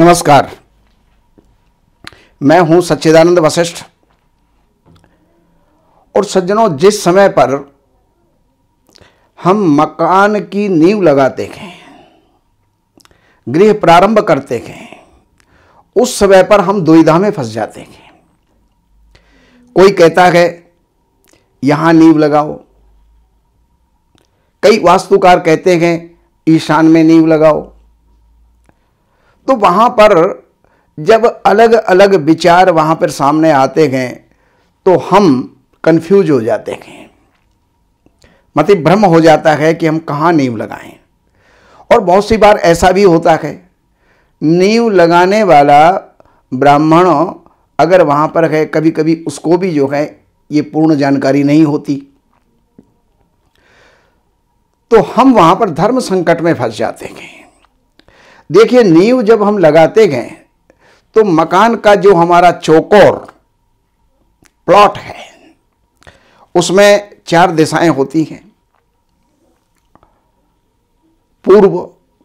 नमस्कार मैं हूं सच्चिदानंद वशिष्ठ और सज्जनों जिस समय पर हम मकान की नींव लगाते हैं गृह प्रारंभ करते हैं उस समय पर हम दुविधा में फंस जाते हैं कोई कहता है यहां नींव लगाओ कई वास्तुकार कहते हैं ईशान में नींव लगाओ तो वहाँ पर जब अलग अलग विचार वहाँ पर सामने आते गए तो हम कंफ्यूज हो जाते हैं मतलब भ्रम हो जाता है कि हम कहाँ नींव लगाएं और बहुत सी बार ऐसा भी होता है नींव लगाने वाला ब्राह्मण अगर वहाँ पर है कभी कभी उसको भी जो है ये पूर्ण जानकारी नहीं होती तो हम वहाँ पर धर्म संकट में फंस जाते हैं देखिए नींव जब हम लगाते गए तो मकान का जो हमारा चौकोर प्लॉट है उसमें चार दिशाएं होती हैं पूर्व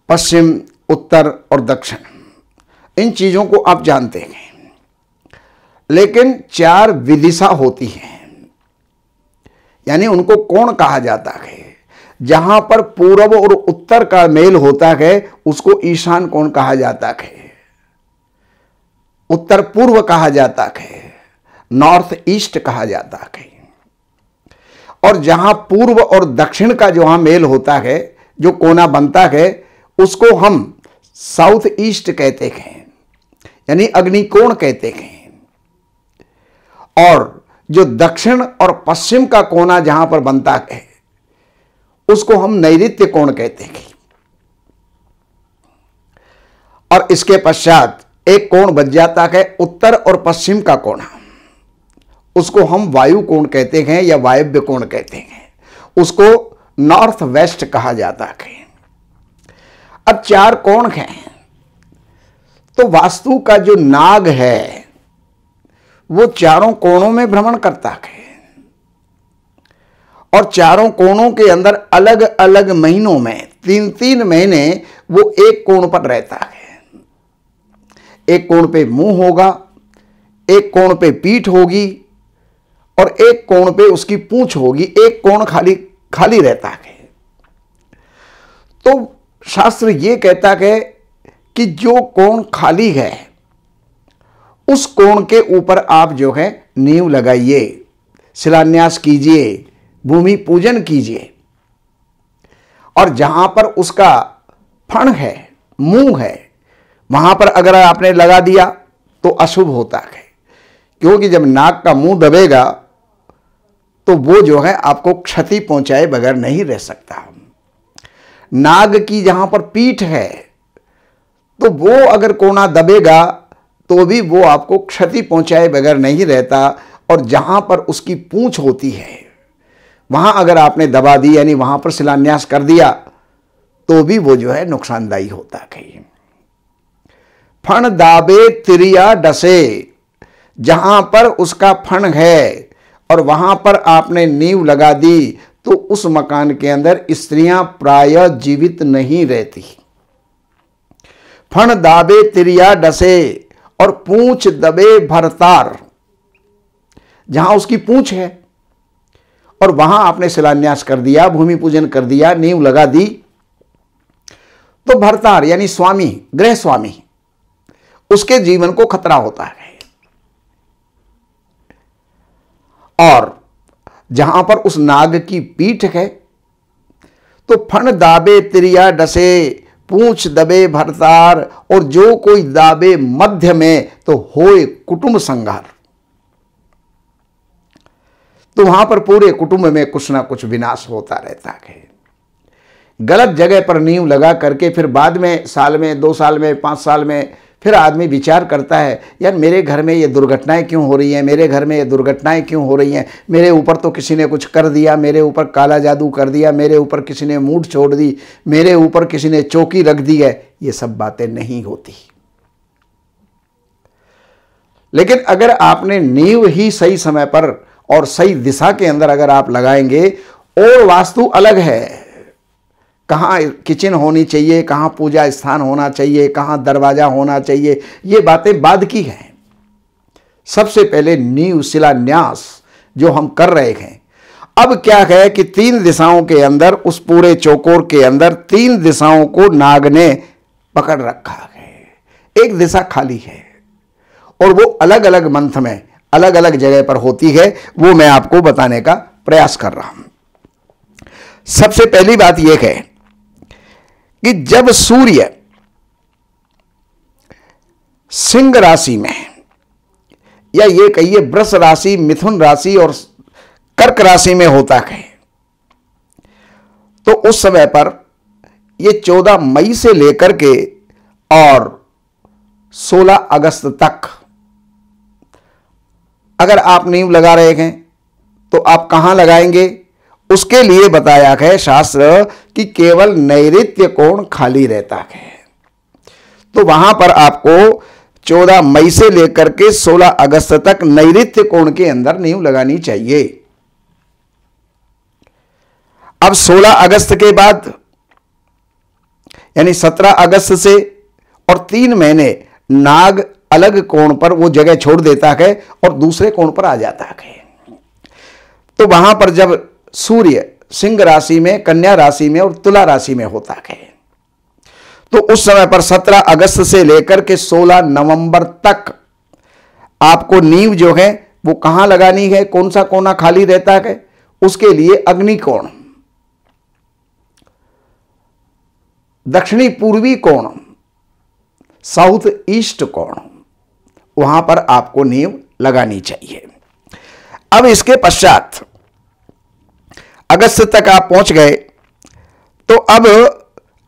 पश्चिम उत्तर और दक्षिण इन चीज़ों को आप जानते हैं लेकिन चार विदिशा होती हैं यानी उनको कोण कहा जाता है जहां पर पूर्व और उत्तर का मेल होता है उसको ईशान कोण कहा जाता है उत्तर पूर्व कहा जाता है नॉर्थ ईस्ट कहा जाता है और जहां पूर्व और दक्षिण का जो हाँ मेल होता है जो कोना बनता है उसको हम साउथ ईस्ट कहते हैं यानी अग्निकोण कहते हैं और जो दक्षिण और पश्चिम का कोना जहां पर बनता है उसको हम नैत्य कोण कहते हैं और इसके पश्चात एक कोण बच जाता है उत्तर और पश्चिम का कोण उसको हम वायु कोण कहते हैं या वायव्य कोण कहते हैं उसको नॉर्थ वेस्ट कहा जाता है अब चार कोण हैं तो वास्तु का जो नाग है वो चारों कोणों में भ्रमण करता है और चारों कोणों के अंदर अलग अलग महीनों में तीन तीन महीने वो एक कोण पर रहता है एक कोण पे मुंह होगा एक कोण पे पीठ होगी और एक कोण पे उसकी पूंछ होगी एक कोण खाली खाली रहता है तो शास्त्र ये कहता है कि जो कोण खाली है उस कोण के ऊपर आप जो है नींव लगाइए शिलान्यास कीजिए भूमि पूजन कीजिए और जहां पर उसका फण है मुंह है वहां पर अगर आपने लगा दिया तो अशुभ होता है क्योंकि जब नाक का मुंह दबेगा तो वो जो है आपको क्षति पहुंचाए बगैर नहीं रह सकता नाग की जहां पर पीठ है तो वो अगर कोना दबेगा तो भी वो आपको क्षति पहुंचाए बगैर नहीं रहता और जहां पर उसकी पूंछ होती है वहाँ अगर आपने दबा दी यानी वहाँ पर शिलान्यास कर दिया तो भी वो जो है नुकसानदायी होता कहीं फण दाबे त्रिया डसे जहाँ पर उसका फण है और वहाँ पर आपने नींव लगा दी तो उस मकान के अंदर स्त्रियां प्राय जीवित नहीं रहती फण दाबे तिरिया डसे और पूछ दबे भरतार जहां उसकी पूछ है और वहां आपने शिलान्यास कर दिया भूमि पूजन कर दिया नींव लगा दी तो भरतार यानी स्वामी गृह स्वामी उसके जीवन को खतरा होता है और जहां पर उस नाग की पीठ है तो फण दाबे त्रिया डसे पूछ दबे भरतार और जो कोई दाबे मध्य में तो होए कुटुंब संघार तो वहां पर पूरे कुटुंब में कुछ ना कुछ विनाश होता रहता है गलत जगह पर नींव लगा करके फिर बाद में साल में दो साल में पाँच साल में फिर आदमी विचार करता है यार मेरे घर में ये दुर्घटनाएं क्यों हो रही हैं मेरे घर में ये दुर्घटनाएं क्यों हो रही हैं मेरे ऊपर तो किसी ने कुछ कर दिया मेरे ऊपर काला जादू कर दिया मेरे ऊपर किसी ने मूड छोड़ दी मेरे ऊपर किसी ने चौकी रख दी है ये सब बातें नहीं होती लेकिन अगर आपने नींव ही सही समय पर और सही दिशा के अंदर अगर आप लगाएंगे और वास्तु अलग है कहाँ किचन होनी चाहिए कहाँ पूजा स्थान होना चाहिए कहाँ दरवाज़ा होना चाहिए ये बातें बाद की हैं सबसे पहले नीव शिलान्यास जो हम कर रहे हैं अब क्या है कि तीन दिशाओं के अंदर उस पूरे चौकोर के अंदर तीन दिशाओं को नाग ने पकड़ रखा है एक दिशा खाली है और वो अलग अलग मंथ में अलग अलग जगह पर होती है वो मैं आपको बताने का प्रयास कर रहा हूं सबसे पहली बात यह है कि जब सूर्य सिंह राशि में या ये कहिए वृष राशि मिथुन राशि और कर्क राशि में होता है तो उस समय पर ये 14 मई से लेकर के और 16 अगस्त तक अगर आप नींव लगा रहे हैं तो आप कहां लगाएंगे उसके लिए बताया है शास्त्र कि केवल नैऋत्य कोण खाली रहता है तो वहां पर आपको 14 मई से लेकर के 16 अगस्त तक नैऋत्य कोण के अंदर नींव लगानी चाहिए अब 16 अगस्त के बाद यानी 17 अगस्त से और तीन महीने नाग अलग कोण पर वो जगह छोड़ देता है और दूसरे कोण पर आ जाता है तो वहां पर जब सूर्य सिंह राशि में कन्या राशि में और तुला राशि में होता है तो उस समय पर 17 अगस्त से लेकर के 16 नवंबर तक आपको नींव जो है वो कहां लगानी है कौन सा कोना खाली रहता है उसके लिए अग्नि कोण दक्षिणी पूर्वी कोण साउथ ईस्ट कोण वहां पर आपको नींव लगानी चाहिए अब इसके पश्चात अगस्त तक आप पहुंच गए तो अब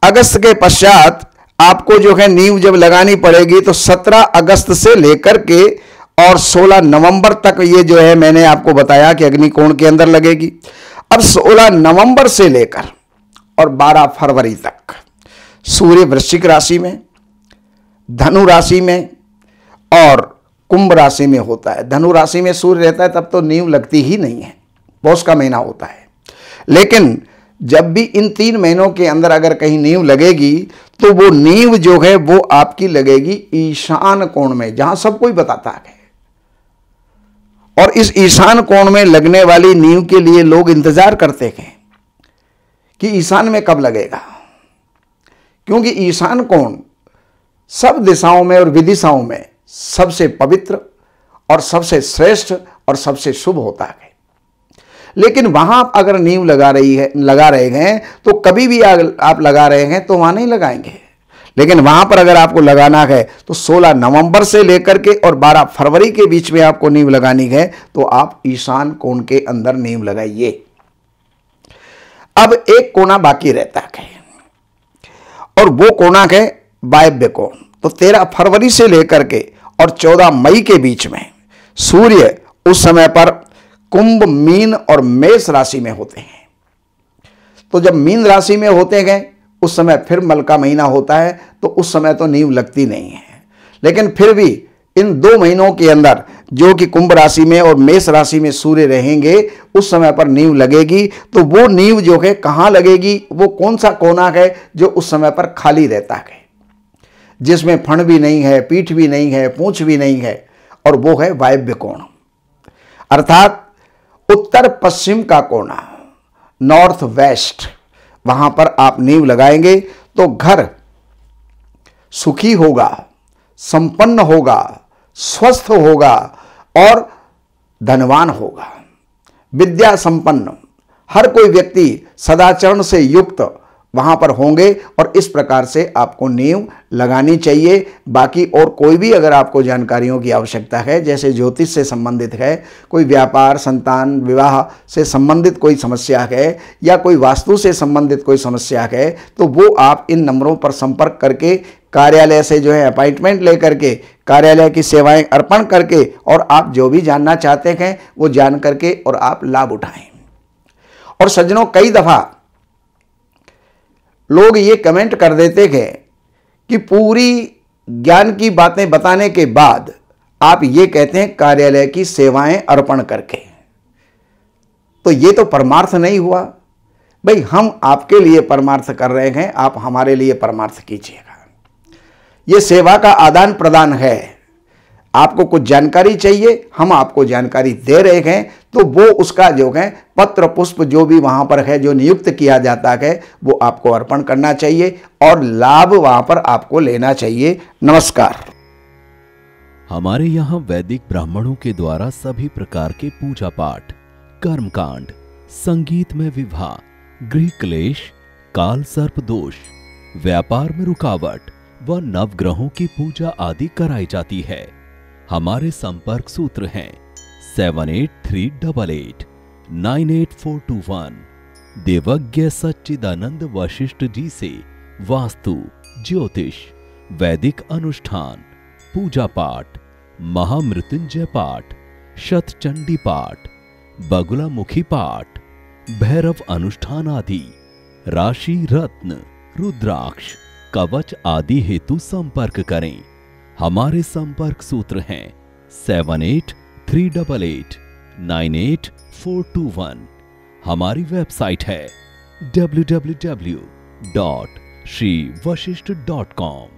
अगस्त के पश्चात आपको जो है नींव जब लगानी पड़ेगी तो 17 अगस्त से लेकर के और 16 नवंबर तक ये जो है मैंने आपको बताया कि अग्निकोण के अंदर लगेगी अब 16 नवंबर से लेकर और 12 फरवरी तक सूर्य वृश्चिक राशि में धनु राशि में और कुंभ राशि में होता है धनु राशि में सूर्य रहता है तब तो नींव लगती ही नहीं है पौष का महीना होता है लेकिन जब भी इन तीन महीनों के अंदर अगर कहीं नींव लगेगी तो वो नींव जो है वो आपकी लगेगी ईशान कोण में जहां सब कोई बताता है और इस ईशान कोण में लगने वाली नींव के लिए लोग इंतजार करते हैं कि ईशान में कब लगेगा क्योंकि ईशान कोण सब दिशाओं में और विदिशाओं में सबसे पवित्र और सबसे श्रेष्ठ और सबसे शुभ होता है लेकिन वहां अगर नींव लगा रही है लगा रहे हैं तो कभी भी आप लगा रहे हैं तो वहां नहीं लगाएंगे लेकिन वहां पर अगर आपको लगाना है तो 16 नवंबर से लेकर के और 12 फरवरी के बीच में आपको नींव लगानी है तो आप ईशान कोण के अंदर नींव लगाइए अब एक कोना बाकी रहता है और वो कोना है वायव्य कोण तो 13 फरवरी से लेकर के और 14 मई के बीच में सूर्य उस समय पर कुंभ मीन और मेष राशि में होते हैं तो जब मीन राशि में होते हैं उस समय फिर मल का महीना होता है तो उस समय तो नींव लगती नहीं है लेकिन फिर भी इन दो महीनों के अंदर जो कि कुंभ राशि में और मेष राशि में सूर्य रहेंगे उस समय पर नींव लगेगी तो वो नींव जो है कहाँ लगेगी वो कौन सा कोना है जो उस समय पर खाली रहता है जिसमें फण भी नहीं है पीठ भी नहीं है पूंछ भी नहीं है और वो है वायव्य कोण अर्थात उत्तर पश्चिम का कोणा नॉर्थ वेस्ट वहां पर आप नींव लगाएंगे तो घर सुखी होगा संपन्न होगा स्वस्थ होगा और धनवान होगा विद्या संपन्न हर कोई व्यक्ति सदाचरण से युक्त वहाँ पर होंगे और इस प्रकार से आपको नींव लगानी चाहिए बाकी और कोई भी अगर आपको जानकारियों की आवश्यकता है जैसे ज्योतिष से संबंधित है कोई व्यापार संतान विवाह से संबंधित कोई समस्या है या कोई वास्तु से संबंधित कोई समस्या है तो वो आप इन नंबरों पर संपर्क करके कार्यालय से जो है अपॉइंटमेंट ले करके कार्यालय की सेवाएं अर्पण करके और आप जो भी जानना चाहते हैं वो जान करके और आप लाभ उठाएं और सज्जनों कई दफ़ा लोग ये कमेंट कर देते थे कि पूरी ज्ञान की बातें बताने के बाद आप ये कहते हैं कार्यालय की सेवाएं अर्पण करके तो ये तो परमार्थ नहीं हुआ भाई हम आपके लिए परमार्थ कर रहे हैं आप हमारे लिए परमार्थ कीजिएगा ये सेवा का आदान प्रदान है आपको कुछ जानकारी चाहिए हम आपको जानकारी दे रहे हैं तो वो उसका जो है पत्र पुष्प जो भी वहां पर है जो नियुक्त किया जाता है वो आपको अर्पण करना चाहिए और लाभ वहां पर आपको लेना चाहिए नमस्कार हमारे यहाँ वैदिक ब्राह्मणों के द्वारा सभी प्रकार के पूजा पाठ कर्म कांड संगीत में विवाह गृह क्लेश काल सर्प दोष व्यापार में रुकावट व नवग्रहों की पूजा आदि कराई जाती है हमारे संपर्क सूत्र हैं seven eight three double eight nine eight four two one देवज्ञ सच्चिदानंद वशिष्ठ जी से वास्तु ज्योतिष वैदिक अनुष्ठान पूजा पाठ महामृत्युंजय पाठ शतचंडी पाठ बगुलामुखी पाठ भैरव अनुष्ठान आदि राशि रत्न रुद्राक्ष कवच आदि हेतु संपर्क करें हमारे संपर्क सूत्र हैं seven eight three double eight nine eight four two one हमारी वेबसाइट है W W W dot Shri Vashishtha dot com